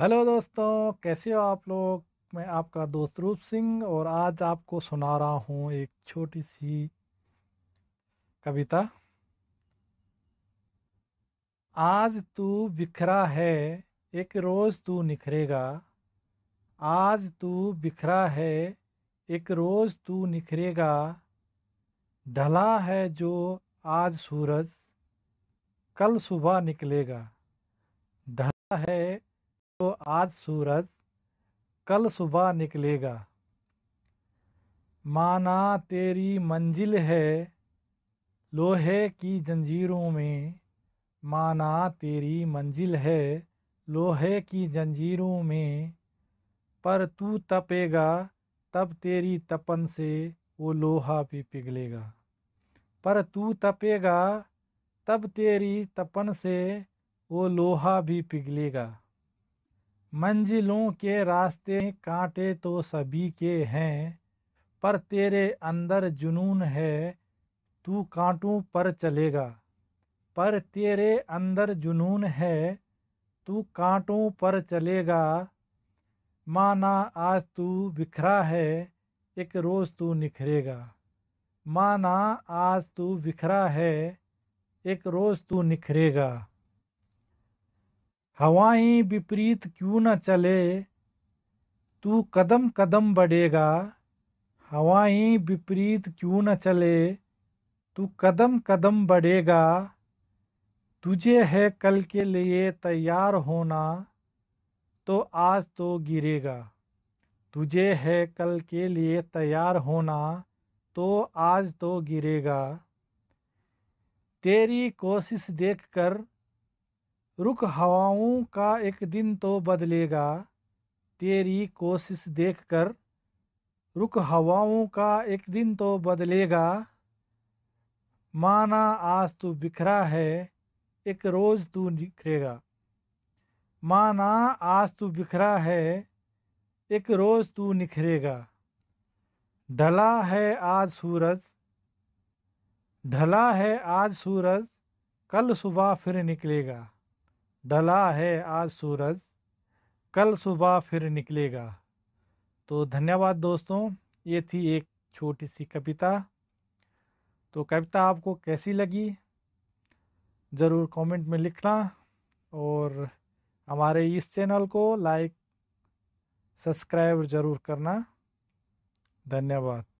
hello दोस्तों कैसे हो आप लोग मैं आपका दोस्त रूप सिंह और आज आपको सुना रहा हूँ एक छोटी सी कविता आज तू बिखरा है एक रोज़ तू निखरेगा आज तू बिखरा है एक रोज़ तू निखरेगा ढला है जो आज सूरज कल सुबह निकलेगा ढला है आज सूरज कल सुबह निकलेगा माना तेरी मंजिल है लोहे की जंजीरों में माना तेरी मंजिल है लोहे की जंजीरों में पर तू तपेगा तब तेरी तपन से वो लोहा भी पिघलेगा पर तू तपेगा तब तेरी तपन से वो लोहा भी पिघलेगा मंजिलों के रास्ते कांटे तो सभी के हैं पर तेरे अंदर जुनून है तू कांटों पर चलेगा पर तेरे अंदर जुनून है तू कांटों पर चलेगा माना आज तू बिखरा है एक रोज़ तू निखरेगा माना आज तू बिखरा है एक रोज़ तू निखरेगा हवाएं विपरीत क्यों न चले तू कदम कदम बढ़ेगा हवाएं विपरीत क्यों न चले तू कदम कदम बढ़ेगा तुझे है कल के लिए तैयार होना तो आज तो गिरेगा तुझे है कल के लिए तैयार होना तो आज तो गिरेगा तेरी कोशिश देखकर रुक हवाओं का एक दिन तो बदलेगा तेरी कोशिश देखकर रुक हवाओं का एक दिन तो बदलेगा माना आज तू बिखरा है एक रोज़ तू निखरेगा माना आज तू बिखरा है एक रोज़ तू निखरेगा ढला है आज सूरज ढला है आज सूरज कल सुबह फिर निकलेगा ढला है आज सूरज कल सुबह फिर निकलेगा तो धन्यवाद दोस्तों ये थी एक छोटी सी कविता तो कविता आपको कैसी लगी ज़रूर कमेंट में लिखना और हमारे इस चैनल को लाइक सब्सक्राइब ज़रूर करना धन्यवाद